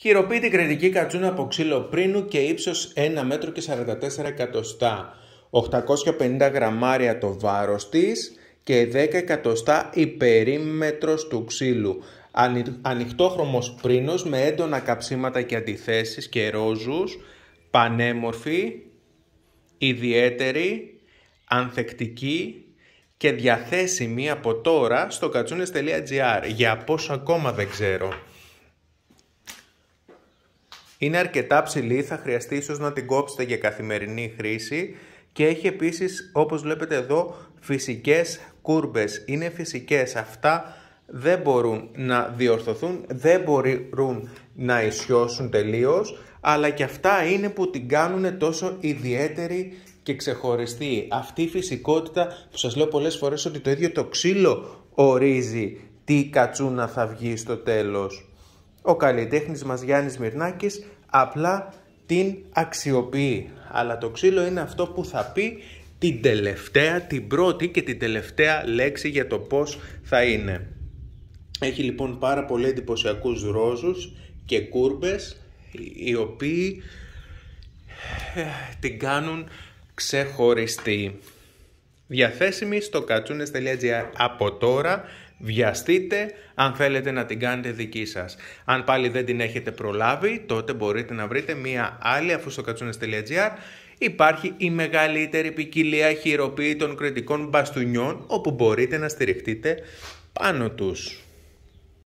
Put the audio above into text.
Χειροποίητη κριτική κατσούνα από ξύλο πρίνου και ύψος 1 μέτρο και 44 εκατοστά. 850 γραμμάρια το βάρος της και 10 εκατοστά η περίμετρος του ξύλου. Ανοιχτόχρωμος πρίνος με έντονα καψίματα και αντιθέσεις και ρόζους. Πανέμορφη, ιδιαίτερη, ανθεκτική και διαθέσιμη από τώρα στο κατσούνες.gr. Για πόσο ακόμα δεν ξέρω. Είναι αρκετά ψηλή, θα χρειαστεί ίσως να την κόψετε για καθημερινή χρήση και έχει επίσης όπως βλέπετε εδώ φυσικές κούρμπες. Είναι φυσικές αυτά δεν μπορούν να διορθωθούν, δεν μπορούν να ισιώσουν τελείως, αλλά και αυτά είναι που την κάνουν τόσο ιδιαίτερη και ξεχωριστή. Αυτή η φυσικότητα που σας λέω πολλές φορές ότι το ίδιο το ξύλο ορίζει τι κατσούνα θα βγει στο τέλος ο καλλιτέχνης μας Γιάννης Μυρνάκης απλά την αξιοποιεί. Αλλά το ξύλο είναι αυτό που θα πει την τελευταία, την πρώτη και την τελευταία λέξη για το πώς θα είναι. Έχει λοιπόν πάρα πολύ εντυπωσιακούς ρόζους και κούρμπες οι οποίοι ε, την κάνουν ξεχωριστή. Διαθέσιμη στο katsunes.gr από τώρα Βιαστείτε αν θέλετε να την κάνετε δική σας. Αν πάλι δεν την έχετε προλάβει, τότε μπορείτε να βρείτε μία άλλη αφού στο κατσούνες.gr υπάρχει η μεγαλύτερη ποικιλία χειροποίητων κριτικών μπαστούνιών όπου μπορείτε να στηριχτείτε πάνω τους.